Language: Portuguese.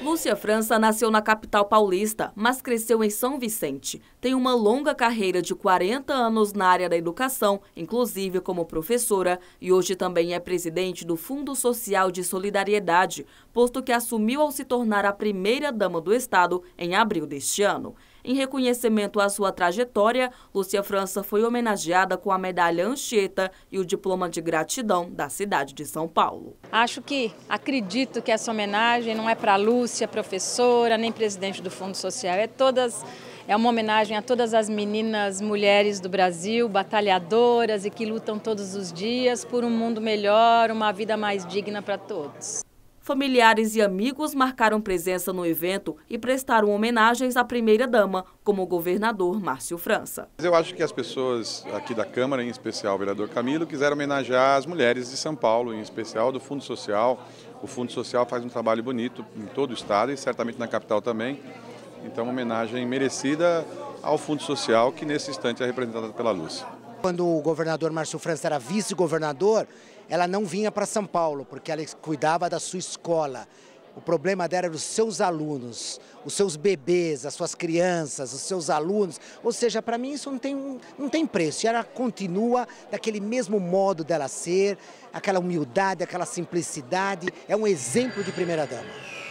Lúcia França nasceu na capital paulista, mas cresceu em São Vicente. Tem uma longa carreira de 40 anos na área da educação, inclusive como professora, e hoje também é presidente do Fundo Social de Solidariedade, posto que assumiu ao se tornar a primeira dama do Estado em abril deste ano. Em reconhecimento à sua trajetória, Lúcia França foi homenageada com a medalha Anchieta e o diploma de gratidão da cidade de São Paulo. Acho que, acredito que essa homenagem não é para Lúcia, professora, nem presidente do Fundo Social, é todas é uma homenagem a todas as meninas, mulheres do Brasil, batalhadoras e que lutam todos os dias por um mundo melhor, uma vida mais digna para todos. Familiares e amigos marcaram presença no evento e prestaram homenagens à primeira-dama, como o governador Márcio França. Eu acho que as pessoas aqui da Câmara, em especial o vereador Camilo, quiseram homenagear as mulheres de São Paulo, em especial do Fundo Social. O Fundo Social faz um trabalho bonito em todo o estado e certamente na capital também. Então, uma homenagem merecida ao Fundo Social, que nesse instante é representado pela Lúcia. Quando o governador Márcio França era vice-governador, ela não vinha para São Paulo, porque ela cuidava da sua escola. O problema dela era os seus alunos, os seus bebês, as suas crianças, os seus alunos. Ou seja, para mim isso não tem, não tem preço. E ela continua daquele mesmo modo dela ser, aquela humildade, aquela simplicidade. É um exemplo de primeira-dama.